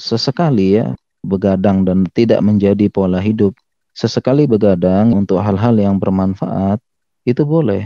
sesekali ya begadang dan tidak menjadi pola hidup. Sesekali begadang untuk hal-hal yang bermanfaat itu boleh.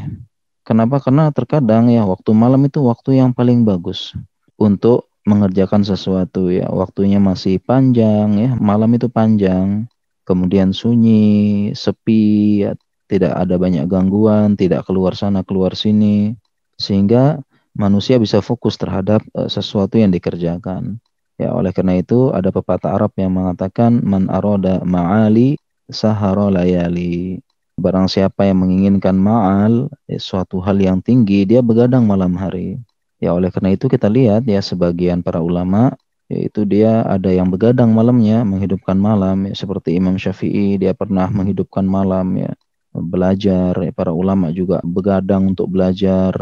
Kenapa? Karena terkadang ya waktu malam itu waktu yang paling bagus untuk mengerjakan sesuatu ya. Waktunya masih panjang ya, malam itu panjang, kemudian sunyi, sepi, ya. tidak ada banyak gangguan, tidak keluar sana keluar sini sehingga manusia bisa fokus terhadap eh, sesuatu yang dikerjakan. Ya, oleh karena itu ada pepatah Arab yang mengatakan man aroda ma'ali sahara layali. Barang siapa yang menginginkan ma'al, ya, suatu hal yang tinggi, dia begadang malam hari. Ya, oleh karena itu kita lihat ya sebagian para ulama yaitu dia ada yang begadang malamnya menghidupkan malam ya, seperti Imam Syafi'i dia pernah menghidupkan malam ya belajar ya, para ulama juga begadang untuk belajar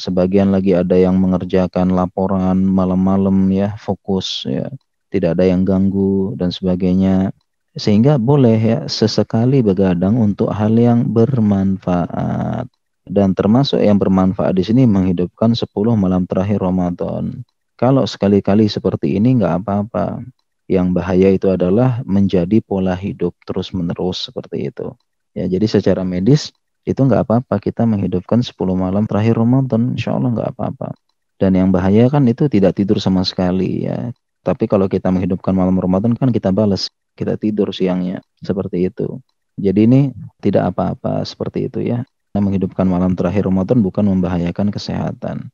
sebagian lagi ada yang mengerjakan laporan malam-malam ya fokus ya tidak ada yang ganggu dan sebagainya sehingga boleh ya sesekali begadang untuk hal yang bermanfaat dan termasuk yang bermanfaat di sini menghidupkan 10 malam terakhir Ramadan kalau sekali-kali seperti ini nggak apa-apa yang bahaya itu adalah menjadi pola hidup terus-menerus seperti itu ya jadi secara medis itu nggak apa-apa kita menghidupkan 10 malam terakhir Ramadan insya Allah nggak apa-apa dan yang bahaya kan itu tidak tidur sama sekali ya tapi kalau kita menghidupkan malam Ramadan kan kita balas kita tidur siangnya seperti itu jadi ini tidak apa-apa seperti itu ya menghidupkan malam terakhir Ramadan bukan membahayakan kesehatan